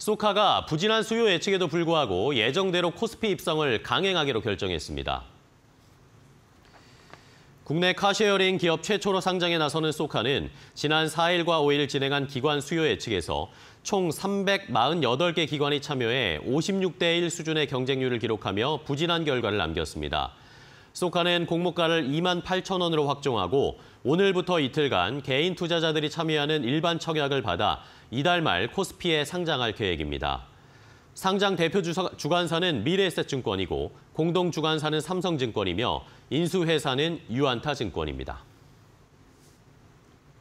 소카가 부진한 수요 예측에도 불구하고 예정대로 코스피 입성을 강행하기로 결정했습니다. 국내 카쉐어링 기업 최초로 상장에 나서는 소카는 지난 4일과 5일 진행한 기관 수요 예측에서 총 348개 기관이 참여해 56대 1 수준의 경쟁률을 기록하며 부진한 결과를 남겼습니다. 소카는 공모가를 2만 8천 원으로 확정하고 오늘부터 이틀간 개인 투자자들이 참여하는 일반 청약을 받아 이달 말 코스피에 상장할 계획입니다. 상장 대표 주관사는 미래에셋증권이고 공동 주관사는 삼성증권이며 인수회사는 유안타증권입니다.